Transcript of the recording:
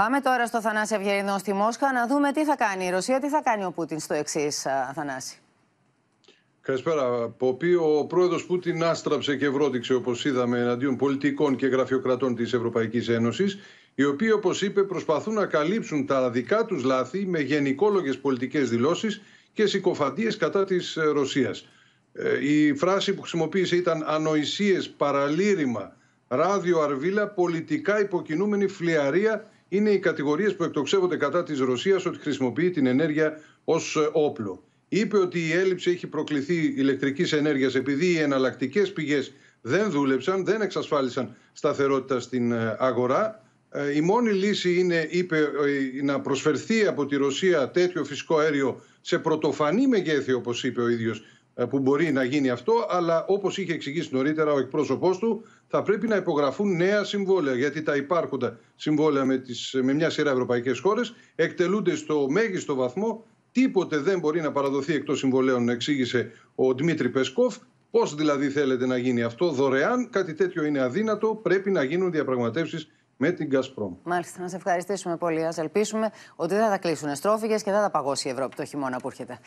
Πάμε τώρα στο Θανάση Ευγερινό στη Μόσχα να δούμε τι θα κάνει η Ρωσία, τι θα κάνει ο Πούτιν στο εξής, Θανάση. Καλησπέρα, Ποπή. Ο πρόεδρος Πούτιν άστραψε και βρόντιξε, όπως είδαμε, εναντίον πολιτικών και γραφειοκρατών της Ευρωπαϊκής Ένωσης, οι οποίοι, όπως είπε, προσπαθούν να καλύψουν τα δικά τους λάθη με γενικόλογες πολιτικές δηλώσεις και συκοφαντίες κατά της ε, Ρωσίας. Ε, η φράση που χρησιμοποίησε ήταν ανοησίες, παραλήρημα, ράδιο αρβίλα, πολιτικά υποκινούμενη φλιαρία είναι οι κατηγορίες που εκτοξεύονται κατά της Ρωσίας ότι χρησιμοποιεί την ενέργεια ως ε, όπλο. Είπε ότι η έλλειψη έχει προκληθεί ηλεκτρικής ενέργειας επειδή οι εναλλακτικές πηγές δεν δούλεψαν, δεν εξασφάλισαν σταθερότητα στην ε, αγορά. Ε, η μόνη λύση είναι, είπε, να προσφερθεί από τη Ρωσία τέτοιο φυσικό αέριο σε πρωτοφανή μεγέθη, όπως είπε ο ίδιος, ε, που μπορεί να γίνει αυτό, αλλά όπως είχε εξηγήσει νωρίτερα ο εκπρόσωπός του, θα πρέπει να υπογραφούν νέα συμβόλαια. Γιατί τα υπάρχοντα συμβόλαια με, τις, με μια σειρά ευρωπαϊκές χώρες εκτελούνται στο μέγιστο βαθμό. Τίποτε δεν μπορεί να παραδοθεί εκτός συμβολέων, εξήγησε ο Δημήτρη Πεσκόφ. Πώς δηλαδή θέλετε να γίνει αυτό δωρεάν, κάτι τέτοιο είναι αδύνατο. Πρέπει να γίνουν διαπραγματεύσεις με την Gazprom. Μάλιστα, να σε ευχαριστήσουμε πολύ. Ας ελπίσουμε ότι δεν θα κλείσουν στρόφιγγες και δεν θα παγώσει η Ευρώπη το χειμώνα που έρχεται.